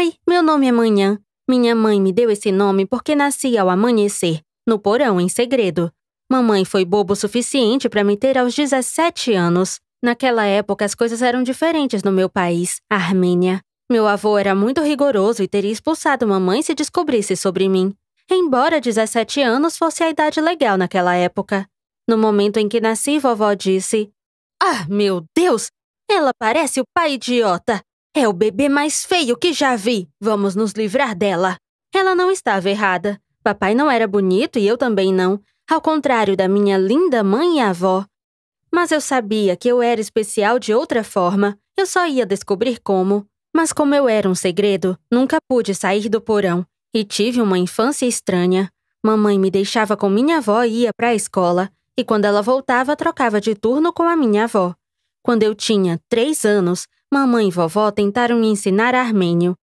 Oi, meu nome é Manhã. Minha mãe me deu esse nome porque nasci ao amanhecer, no porão, em segredo. Mamãe foi bobo o suficiente para me ter aos 17 anos. Naquela época, as coisas eram diferentes no meu país, Armênia. Meu avô era muito rigoroso e teria expulsado mamãe se descobrisse sobre mim. Embora 17 anos fosse a idade legal naquela época. No momento em que nasci, vovó disse: Ah, meu Deus! Ela parece o pai idiota! É o bebê mais feio que já vi. Vamos nos livrar dela. Ela não estava errada. Papai não era bonito e eu também não, ao contrário da minha linda mãe e avó. Mas eu sabia que eu era especial de outra forma. Eu só ia descobrir como. Mas como eu era um segredo, nunca pude sair do porão e tive uma infância estranha. Mamãe me deixava com minha avó e ia para a escola, e quando ela voltava, trocava de turno com a minha avó. Quando eu tinha três anos, Mamãe e vovó tentaram me ensinar armênio,